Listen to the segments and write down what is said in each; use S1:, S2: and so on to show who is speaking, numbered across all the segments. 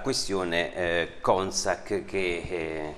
S1: questione eh, CONSAC che eh,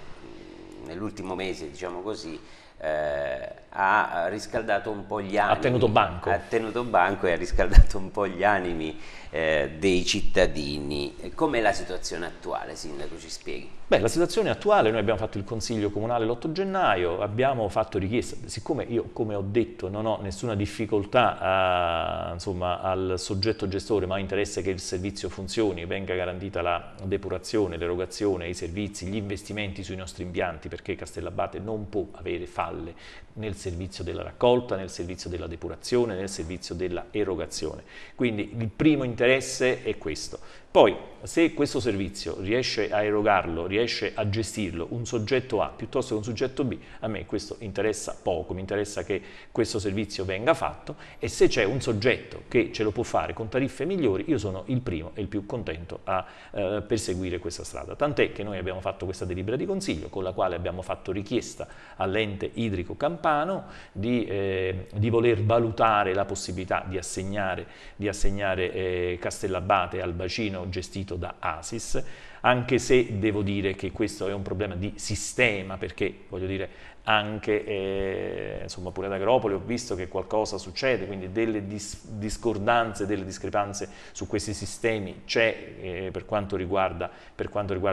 S1: l'ultimo mese, diciamo così, eh, ha riscaldato un po' gli animi. Ha tenuto banco. Ha tenuto banco e ha riscaldato un po' gli animi eh, dei cittadini. Com'è la situazione attuale, Sindaco? Ci spieghi.
S2: Beh, la situazione attuale, noi abbiamo fatto il Consiglio Comunale l'8 gennaio, abbiamo fatto richiesta, siccome io, come ho detto, non ho nessuna difficoltà a, insomma, al soggetto gestore, ma interesse che il servizio funzioni, venga garantita la depurazione, l'erogazione, i servizi, gli investimenti sui nostri impianti, perché perché Castellabate non può avere falle nel servizio della raccolta, nel servizio della depurazione, nel servizio della erogazione. Quindi il primo interesse è questo. Poi, se questo servizio riesce a erogarlo, riesce a gestirlo un soggetto A piuttosto che un soggetto B, a me questo interessa poco, mi interessa che questo servizio venga fatto e se c'è un soggetto che ce lo può fare con tariffe migliori, io sono il primo e il più contento a eh, perseguire questa strada. Tant'è che noi abbiamo fatto questa delibera di consiglio con la quale abbiamo abbiamo fatto richiesta all'ente idrico campano di, eh, di, voler valutare la possibilità di assegnare, di assegnare eh, Castellabate al bacino gestito da ASIS anche se devo dire che questo è un problema di sistema, perché voglio dire anche, eh, insomma pure ad Agropoli ho visto che qualcosa succede, quindi delle dis discordanze, delle discrepanze su questi sistemi c'è eh, per, per, quanto riguarda,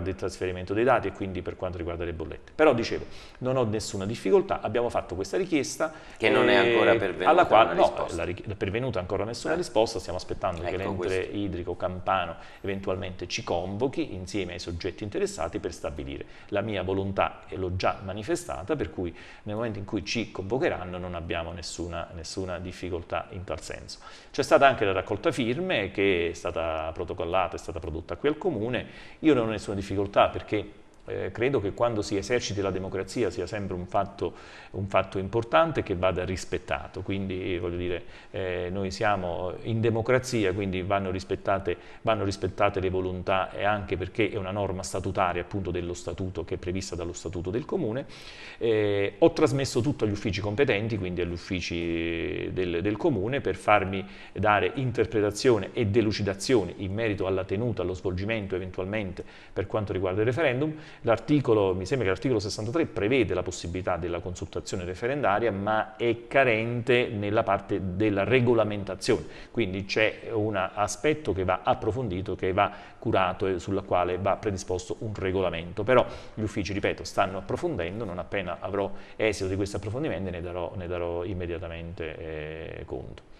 S2: il trasferimento dei dati e quindi per quanto riguarda le bollette. Però dicevo, non ho nessuna difficoltà, abbiamo fatto questa richiesta. Che eh, non è ancora pervenuta alla quale, no, risposta. è pervenuta ancora nessuna eh. risposta, stiamo aspettando ecco che l'ente idrico campano eventualmente ci convochi insieme insieme ai soggetti interessati per stabilire. La mia volontà e l'ho già manifestata, per cui nel momento in cui ci convocheranno non abbiamo nessuna, nessuna difficoltà in tal senso. C'è stata anche la raccolta firme che è stata protocollata, è stata prodotta qui al Comune, io non ho nessuna difficoltà perché eh, credo che quando si eserciti la democrazia sia sempre un fatto, un fatto importante che vada rispettato, quindi voglio dire, eh, noi siamo in democrazia, quindi vanno rispettate, vanno rispettate, le volontà e anche perché è una norma statutaria appunto dello statuto che è prevista dallo statuto del comune. Eh, ho trasmesso tutto agli uffici competenti, quindi agli uffici del, del comune per farmi dare interpretazione e delucidazione in merito alla tenuta, allo svolgimento eventualmente per quanto riguarda il referendum L'articolo, mi sembra che l'articolo 63 prevede la possibilità della consultazione referendaria, ma è carente nella parte della regolamentazione, quindi c'è un aspetto che va approfondito, che va curato e sulla quale va predisposto un regolamento. Però gli uffici, ripeto, stanno approfondendo, non appena avrò esito di questo approfondimento ne darò, ne darò immediatamente eh, conto.